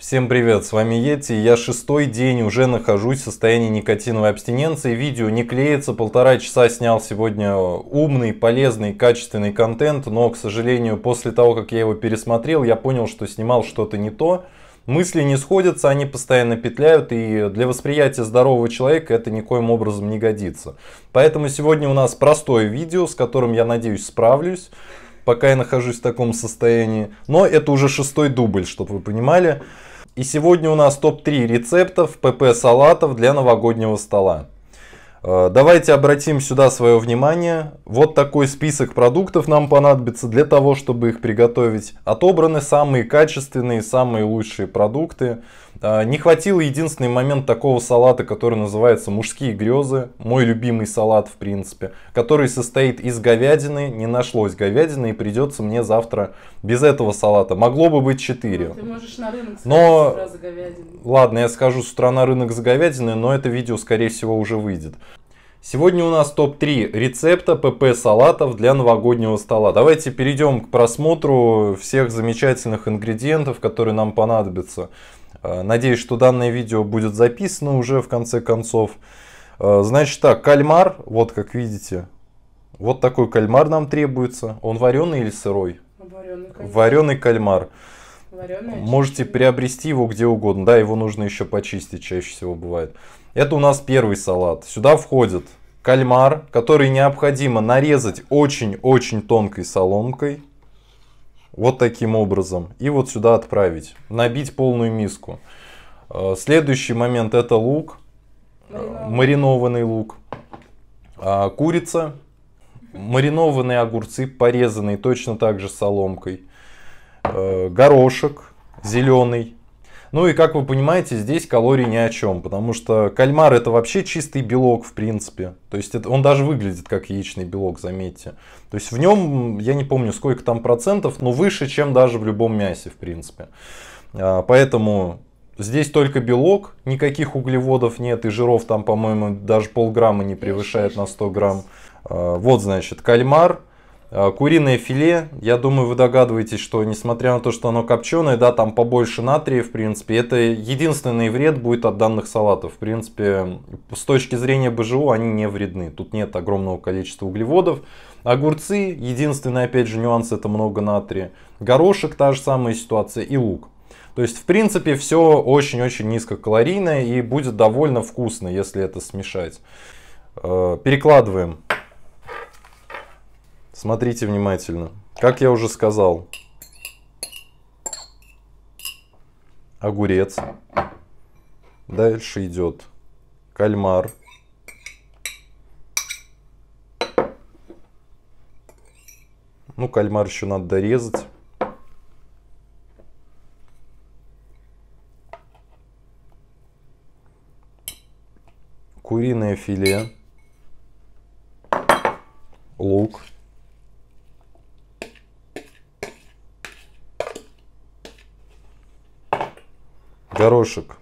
Всем привет, с вами Йети. Я шестой день уже нахожусь в состоянии никотиновой абстиненции. Видео не клеится, полтора часа снял сегодня умный, полезный, качественный контент, но, к сожалению, после того, как я его пересмотрел, я понял, что снимал что-то не то. Мысли не сходятся, они постоянно петляют, и для восприятия здорового человека это никоим образом не годится. Поэтому сегодня у нас простое видео, с которым, я надеюсь, справлюсь пока я нахожусь в таком состоянии. Но это уже шестой дубль, чтобы вы понимали. И сегодня у нас топ-3 рецептов ПП-салатов для новогоднего стола. Э, давайте обратим сюда свое внимание. Вот такой список продуктов нам понадобится для того, чтобы их приготовить. Отобраны самые качественные, самые лучшие продукты. А, не хватило единственный момент такого салата, который называется мужские грезы. Мой любимый салат, в принципе. Который состоит из говядины. Не нашлось говядины и придется мне завтра без этого салата. Могло бы быть четыре. Ну, ты можешь на рынок но... с утра Ладно, я скажу с утра на рынок с говядиной, но это видео, скорее всего, уже выйдет. Сегодня у нас топ-3 рецепта ПП салатов для новогоднего стола. Давайте перейдем к просмотру всех замечательных ингредиентов, которые нам понадобятся. Э, надеюсь, что данное видео будет записано уже в конце концов. Э, значит так, кальмар, вот как видите, вот такой кальмар нам требуется. Он вареный или сырой? Вареный, конечно. Вареный кальмар. Вареная Можете чистить. приобрести его где угодно. Да, его нужно еще почистить, чаще всего бывает. Это у нас первый салат. Сюда входит кальмар, который необходимо нарезать очень-очень тонкой соломкой. Вот таким образом. И вот сюда отправить. Набить полную миску. Э, следующий момент это лук. Э, маринованный, маринованный лук. А, курица. Маринованные огурцы, порезанные точно так же соломкой. Э, горошек зеленый. Ну и как вы понимаете, здесь калорий ни о чем, потому что кальмар это вообще чистый белок в принципе. То есть это, он даже выглядит как яичный белок, заметьте. То есть в нем, я не помню сколько там процентов, но выше, чем даже в любом мясе в принципе. А, поэтому Здесь только белок, никаких углеводов нет, и жиров там, по-моему, даже полграмма не превышает на 100 грамм. А, вот, значит, кальмар, Э, куриное филе, я думаю, вы догадываетесь, что несмотря на то, что оно копченое, да, там побольше натрия, в принципе, это единственный вред будет от данных салатов. В принципе, с точки зрения БЖУ они не вредны, тут нет огромного количества углеводов. Огурцы, единственный, опять же, нюанс, это много натрия. Горошек, та же самая ситуация, и лук. То есть, в принципе, все очень-очень низкокалорийное и будет довольно вкусно, если это смешать. Э, перекладываем Смотрите внимательно. Как я уже сказал, огурец. Дальше идет кальмар. Ну, кальмар еще надо дорезать. Куриное филе. Лук. Горошек.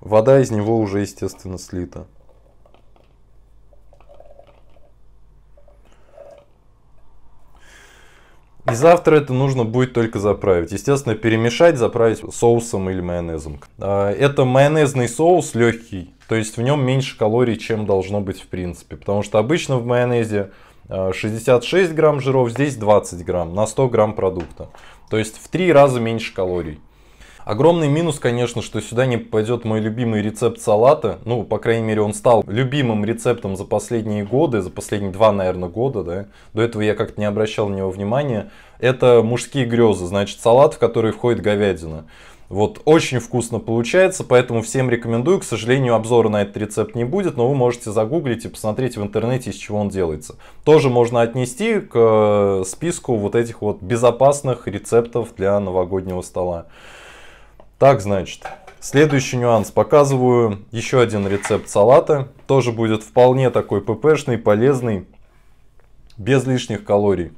Вода из него уже, естественно, слита. И завтра это нужно будет только заправить. Естественно, перемешать, заправить соусом или майонезом. А, это майонезный соус легкий, то есть в нем меньше калорий, чем должно быть в принципе. Потому что обычно в майонезе 66 а, грамм жиров, здесь 20 грамм на 100 грамм продукта. То есть в три раза меньше калорий. Огромный минус, конечно, что сюда не попадет мой любимый рецепт салата. Ну, по крайней мере, он стал любимым рецептом за последние годы, за последние два, наверное, года, да. До этого я как-то не обращал на него внимания. Это мужские грезы, значит, салат, в который входит говядина. Вот, очень вкусно получается, поэтому всем рекомендую. К сожалению, обзора на этот рецепт не будет, но вы можете загуглить и посмотреть в интернете, из чего он делается. Тоже можно отнести к э, списку вот этих вот безопасных рецептов для новогоднего стола. Так, значит, следующий нюанс. Показываю еще один рецепт салата. Тоже будет вполне такой ппшный, полезный, без лишних калорий.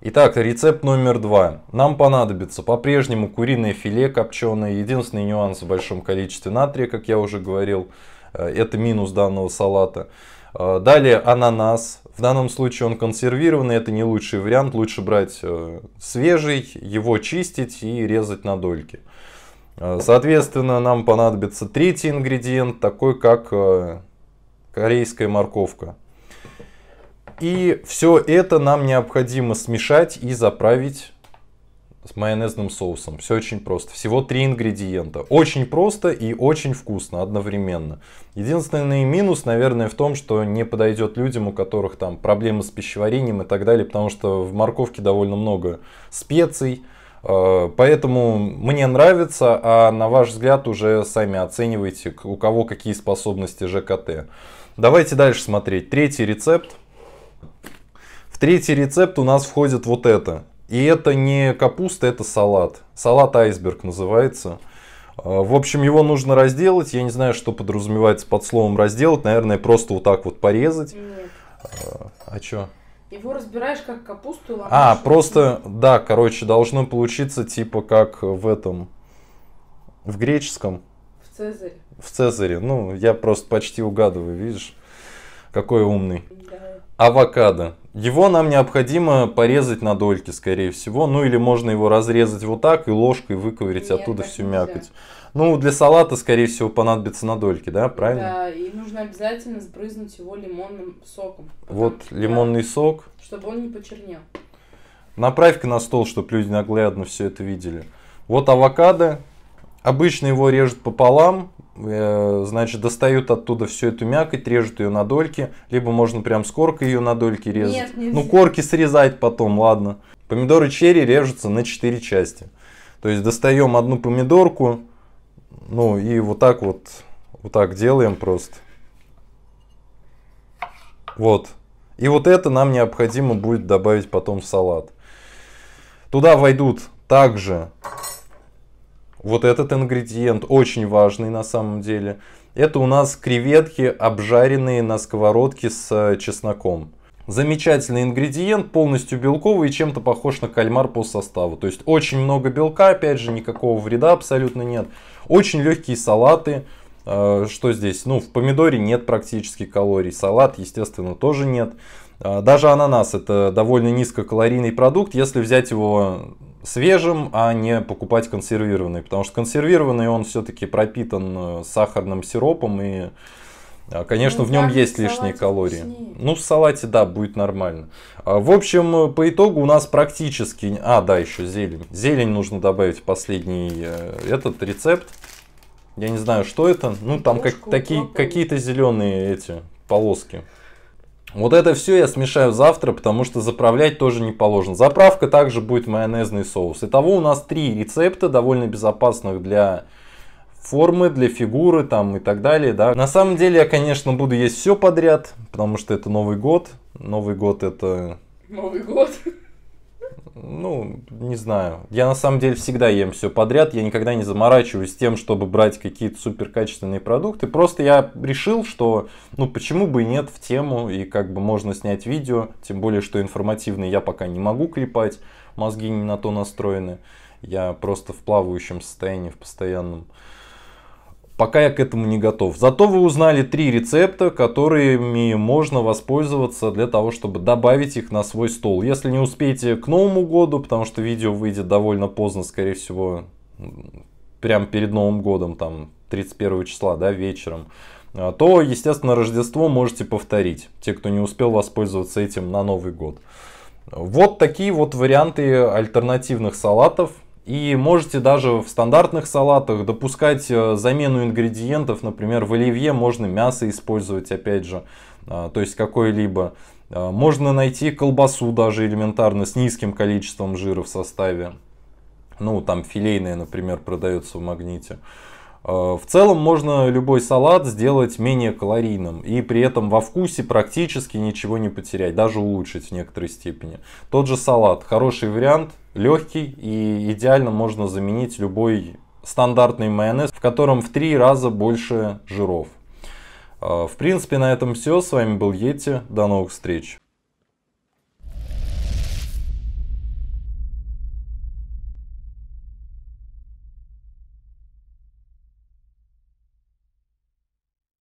Итак, рецепт номер два. Нам понадобится по-прежнему куриное филе копченое. Единственный нюанс в большом количестве натрия, как я уже говорил, э, это минус данного салата. Э, далее ананас, в данном случае он консервированный, это не лучший вариант. Лучше брать э, свежий, его чистить и резать на дольки. Э, соответственно, нам понадобится третий ингредиент, такой как э, корейская морковка. И все это нам необходимо смешать и заправить с майонезным соусом. Все очень просто. Всего три ингредиента. Очень просто и очень вкусно одновременно. Единственный минус, наверное, в том, что не подойдет людям, у которых там проблемы с пищеварением и так далее, потому что в морковке довольно много специй. Э, поэтому мне нравится, а на ваш взгляд уже сами оценивайте, у кого какие способности ЖКТ. Давайте дальше смотреть. Третий рецепт. В третий рецепт у нас входит вот это. И это не капуста, это салат. Салат айсберг называется. А, в общем, его нужно разделать. Я не знаю, что подразумевается под словом разделать. Наверное, просто вот так вот порезать. Нет. А, а что? Его разбираешь как капусту. А, просто, да, короче, должно получиться типа как в этом, в греческом. В Цезаре. В Цезаре. Ну, я просто почти угадываю, видишь? Какой умный. Да. Авокадо. Его нам необходимо порезать на дольки, скорее всего. Ну или можно его разрезать вот так и ложкой выковырять Нет, оттуда всю нельзя. мякоть. Ну, для салата, скорее всего, понадобится на дольки, да, правильно? Да, и нужно обязательно сбрызнуть его лимонным соком. Вот что, лимонный сок. Чтобы он не почернел. Направь-ка на стол, чтобы люди наглядно все это видели. Вот авокадо. Обычно его режут пополам, Э, значит, достают оттуда всю эту мякоть, режут ее на дольки, либо можно прям с коркой ее на дольки резать. Нет, ну, корки срезать потом, ладно. Помидоры черри режутся на 4 части. То есть достаем одну помидорку, ну и вот так вот, вот так делаем просто. Вот. И вот это нам необходимо будет добавить потом в салат. Туда войдут также вот этот ингредиент очень важный на самом деле. Это у нас креветки, обжаренные на сковородке с э, чесноком. Замечательный ингредиент, полностью белковый и чем-то похож на кальмар по составу. То есть очень много белка, опять же, никакого вреда абсолютно нет. Очень легкие салаты, а, что здесь? Ну, в помидоре нет практически калорий, салат, естественно, тоже нет. А, даже ананас это довольно низкокалорийный продукт, если взять его свежим, а не покупать консервированный. Потому что консервированный он все-таки пропитан э, сахарным сиропом и, а, конечно, ну, в нем есть лишние калории. Вкуснее. Ну, в салате, да, будет нормально. В общем, э, по итогу у нас практически... А, да, еще зелень. Зелень нужно добавить в последний э, этот рецепт. Я не знаю, что это. Ну, там Пушку, как, такие, какие-то зеленые эти полоски. Вот это все я смешаю завтра, потому что заправлять тоже не положено. Заправка также будет майонезный соус. Итого у нас три рецепта, довольно безопасных для формы, для фигуры там и так далее. Да. На самом деле я, конечно, буду есть все подряд, потому что это Новый год. Новый год это... Новый год ну, не знаю. Я на самом деле всегда ем все подряд. Я никогда не заморачиваюсь тем, чтобы брать какие-то суперкачественные продукты. Просто я решил, что ну почему бы и нет в тему, и как бы можно снять видео. Тем более, что информативный я пока не могу клепать. Мозги не на то настроены. Я просто в плавающем состоянии, в постоянном. Пока я к этому не готов. Зато вы узнали три рецепта, которыми можно воспользоваться для того, чтобы добавить их на свой стол. Если не успеете к Новому году, потому что видео выйдет довольно поздно, скорее всего, прямо перед Новым годом, там 31 числа, да, вечером, а, то, естественно, Рождество можете повторить. Те, кто не успел воспользоваться этим на Новый год. Вот такие вот варианты альтернативных салатов. И можете даже в стандартных салатах допускать э, замену ингредиентов. Например, в оливье можно мясо использовать, опять же, а, то есть какое-либо. А, можно найти колбасу даже элементарно с низким количеством жира в составе. Ну, там филейная, например, продается в магните. Э, в целом можно любой салат сделать менее калорийным и при этом во вкусе практически ничего не потерять, даже улучшить в некоторой степени. Тот же салат, хороший вариант, легкий и идеально можно заменить любой стандартный майонез, в котором в три раза больше жиров. Э, в принципе на этом все, с вами был Йети, до новых встреч.